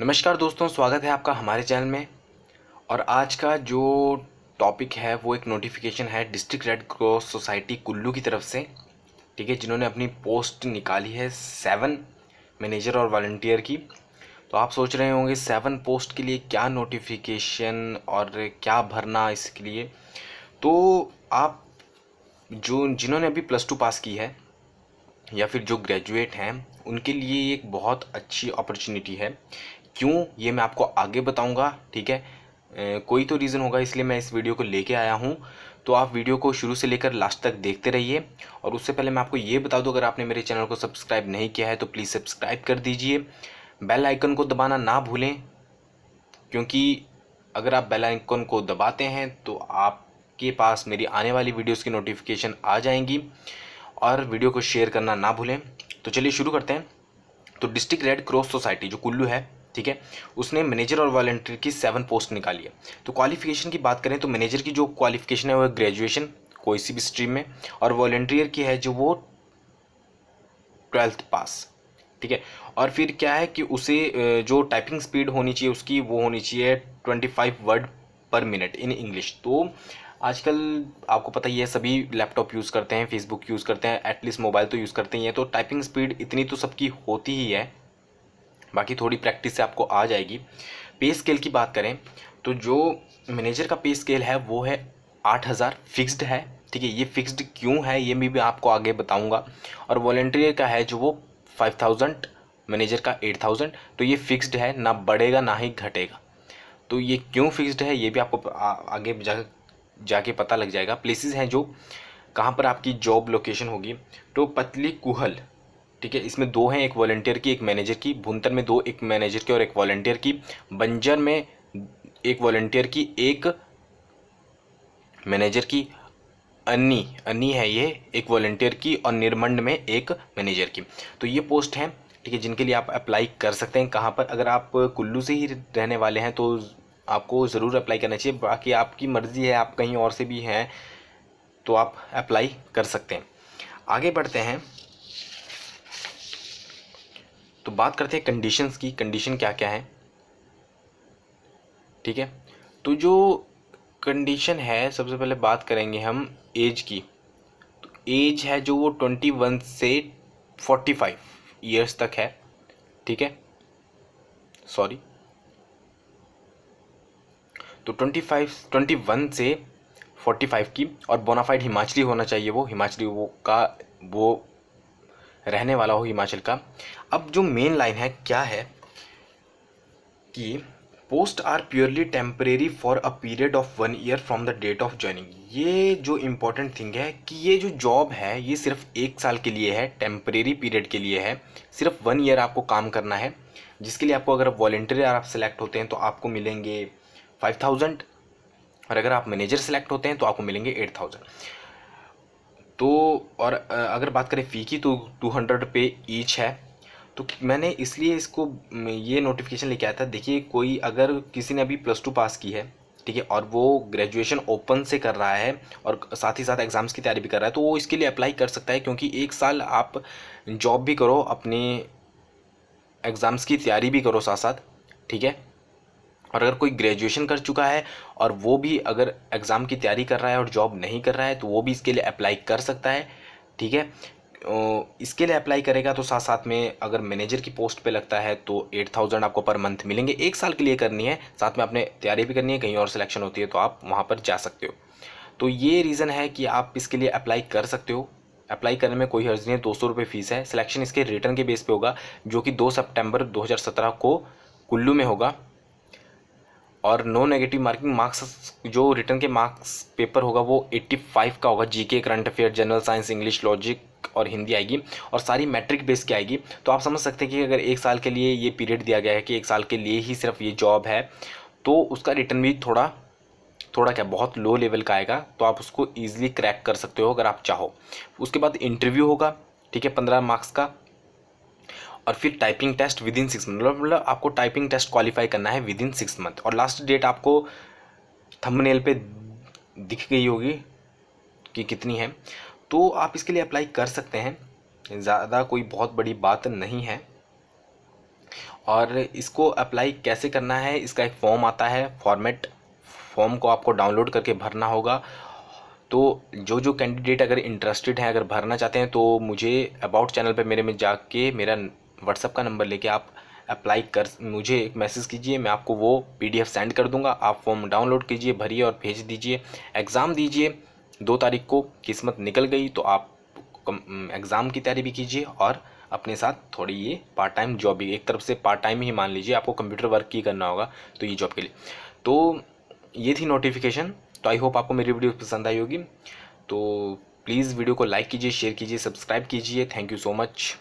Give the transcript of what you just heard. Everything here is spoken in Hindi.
नमस्कार दोस्तों स्वागत है आपका हमारे चैनल में और आज का जो टॉपिक है वो एक नोटिफिकेशन है district Red Cross society Kullu की तरफ से ठीक है जिन्होंने अपनी पोस्ट निकाली है सेवन मैनेजर और वॉल्टियर की तो आप सोच रहे होंगे सेवन पोस्ट के लिए क्या नोटिफिकेशन और क्या भरना इसके लिए तो आप जो जिन्होंने अभी प्लस टू पास की है या फिर जो ग्रेजुएट हैं उनके लिए एक बहुत अच्छी अपॉर्चुनिटी है क्यों ये मैं आपको आगे बताऊंगा ठीक है ए, कोई तो रीज़न होगा इसलिए मैं इस वीडियो को लेके आया हूँ तो आप वीडियो को शुरू से लेकर लास्ट तक देखते रहिए और उससे पहले मैं आपको ये बता दूँ अगर आपने मेरे चैनल को सब्सक्राइब नहीं किया है तो प्लीज़ सब्सक्राइब कर दीजिए बेल आइकन को दबाना ना भूलें क्योंकि अगर आप बेल आइकन को दबाते हैं तो आपके पास मेरी आने वाली वीडियोस की नोटिफिकेशन आ जाएंगी और वीडियो को शेयर करना ना भूलें तो चलिए शुरू करते हैं तो डिस्ट्रिक्ट रेड क्रॉस सोसाइटी जो कुल्लू है ठीक है उसने मैनेजर और वॉलेंटियर की सेवन पोस्ट निकाली है तो क्वालिफिकेशन की बात करें तो मैनेजर की जो क्वालिफिकेशन है वो ग्रेजुएशन कोई सी भी स्ट्रीम में और वॉलेंटियर की है जो वो ट्वेल्थ पास ठीक है और फिर क्या है कि उसे जो टाइपिंग स्पीड होनी चाहिए उसकी वो होनी चाहिए ट्वेंटी फाइव वर्ड पर मिनट इन इंग्लिश तो आजकल आपको पता ही है सभी लैपटॉप यूज़ करते हैं फेसबुक यूज़ करते हैं एटलीस्ट मोबाइल तो यूज़ करते ही हैं तो टाइपिंग स्पीड इतनी तो सबकी होती ही है बाकी थोड़ी प्रैक्टिस से आपको आ जाएगी पे स्केल की बात करें तो जो मैनेजर का पे स्केल है वो है आठ हज़ार फिक्स्ड है ठीक है ये फिक्स्ड क्यों है ये मैं भी आपको आगे बताऊंगा और वॉल्टियर का है जो वो फाइव थाउजेंड मैनेजर का एट थाउजेंड तो ये फिक्स्ड है ना बढ़ेगा ना ही घटेगा तो ये क्यों फिक्स्ड है ये भी आपको आगे जा जाके पता लग जाएगा प्लेसेस हैं जो कहाँ पर आपकी जॉब लोकेशन होगी तो पतली कुहल ठीक है इसमें दो हैं एक वॉलेंटियर की एक मैनेजर की भुंतर में दो एक मैनेजर की और एक वॉल्टियर की बंजर में एक वॉल्टियर की एक मैनेजर की अन्नी अन्नी है ये एक वॉल्टियर की और निर्मंड में एक मैनेजर की तो ये पोस्ट हैं ठीक है जिनके लिए आप अप्लाई कर सकते हैं कहाँ पर अगर आप कुल्लू से ही रहने वाले हैं तो आपको ज़रूर अप्लाई करना चाहिए बाकी आपकी मर्ज़ी है आप कहीं और से भी हैं तो आप अप्लाई कर सकते हैं आगे बढ़ते हैं बात करते हैं कंडीशंस की कंडीशन क्या क्या है ठीक है तो जो कंडीशन है सबसे पहले बात करेंगे हम एज की तो एज है जो वो ट्वेंटी वन से फोर्टी फाइव ईयर्स तक है ठीक है सॉरी तो ट्वेंटी फाइव ट्वेंटी वन से फोर्टी फाइव की और बोनाफाइड हिमाचली होना चाहिए वो हिमाचली वो का वो रहने वाला हो हिमाचल का अब जो मेन लाइन है क्या है कि post are purely temporary for a period of one year from the date of joining ये जो इम्पोर्टेंट थिंग है कि ये जो जॉब है ये सिर्फ एक साल के लिए है टेम्परेरी पीरियड के लिए है सिर्फ वन ईयर आपको काम करना है जिसके लिए आपको अगर वॉल्टियर आप सेलेक्ट होते हैं तो आपको मिलेंगे फाइव थाउजेंड और अगर आप मैनेजर सेलेक्ट होते हैं तो आपको मिलेंगे एट थाउजेंड तो और अगर बात करें फ़ी की तो टू हंड्रेड रुपये ईच है तो मैंने इसलिए इसको ये नोटिफिकेशन लेके आया था देखिए कोई अगर किसी ने अभी प्लस टू पास की है ठीक है और वो ग्रेजुएशन ओपन से कर रहा है और साथ ही साथ एग्ज़ाम्स की तैयारी भी कर रहा है तो वो इसके लिए अप्लाई कर सकता है क्योंकि एक साल आप जॉब भी करो अपने एग्ज़ाम्स की तैयारी भी करो साथ साथ ठीक है और अगर कोई ग्रेजुएशन कर चुका है और वो भी अगर एग्ज़ाम की तैयारी कर रहा है और जॉब नहीं कर रहा है तो वो भी इसके लिए अप्लाई कर सकता है ठीक है इसके लिए अप्लाई करेगा तो साथ साथ में अगर मैनेजर की पोस्ट पे लगता है तो एट थाउजेंड आपको पर मंथ मिलेंगे एक साल के लिए करनी है साथ में आपने तैयारी भी करनी है कहीं और सिलेक्शन होती है तो आप वहाँ पर जा सकते हो तो ये रीज़न है कि आप इसके लिए अप्लाई कर सकते हो अप्लाई करने में कोई हर्ज नहीं है दो सौ रुपये फ़ीस है सिलेक्शन इसके रिटर्न के बेस पर होगा जो कि दो हज़ार सत्रह को कुल्लू में होगा और नो नेगेटिव मार्किंग मार्क्स जो रिटर्न के मार्क्स पेपर होगा वो 85 का होगा GK current affair general science English logic और हिंदी आएगी और सारी मैट्रिक बेस की आएगी तो आप समझ सकते हैं कि अगर एक साल के लिए ये पीरियड दिया गया है कि एक साल के लिए ही सिर्फ ये जॉब है तो उसका रिटर्न भी थोड़ा थोड़ा क्या बहुत लो लेवल का आएगा तो आप उसको ईजिली क्रैक कर सकते हो अगर आप चाहो उसके बाद इंटरव्यू होगा ठीक है पंद्रह मार्क्स का और फिर typing test within six month मतलब आपको टाइपिंग टेस्ट क्वालिफाई करना है विद इन सिक्स मंथ और लास्ट डेट आपको थंबनेल पे दिख गई होगी कि कितनी है तो आप इसके लिए अप्लाई कर सकते हैं ज़्यादा कोई बहुत बड़ी बात नहीं है और इसको अप्लाई कैसे करना है इसका एक फॉर्म आता है फॉर्मेट फॉर्म को आपको डाउनलोड करके भरना होगा तो जो जो कैंडिडेट अगर इंटरेस्टेड हैं अगर भरना चाहते हैं तो मुझे अबाउट चैनल पे मेरे में जाके मेरा व्हाट्सअप का नंबर लेके आप अप्लाई कर मुझे एक मैसेज कीजिए मैं आपको वो पीडीएफ सेंड कर दूंगा आप फॉर्म डाउनलोड कीजिए भरिए और भेज दीजिए एग्ज़ाम दीजिए दो तारीख को किस्मत निकल गई तो आप एग्ज़ाम की तैयारी भी कीजिए और अपने साथ थोड़ी ये पार्ट टाइम जॉब भी एक तरफ से पार्ट टाइम ही मान लीजिए आपको कंप्यूटर वर्क ही करना होगा तो ये जॉब के लिए तो ये थी नोटिफिकेशन तो आई होप आपको मेरी वीडियो पसंद आई होगी तो प्लीज़ वीडियो को लाइक कीजिए शेयर कीजिए सब्सक्राइब कीजिए थैंक यू सो मच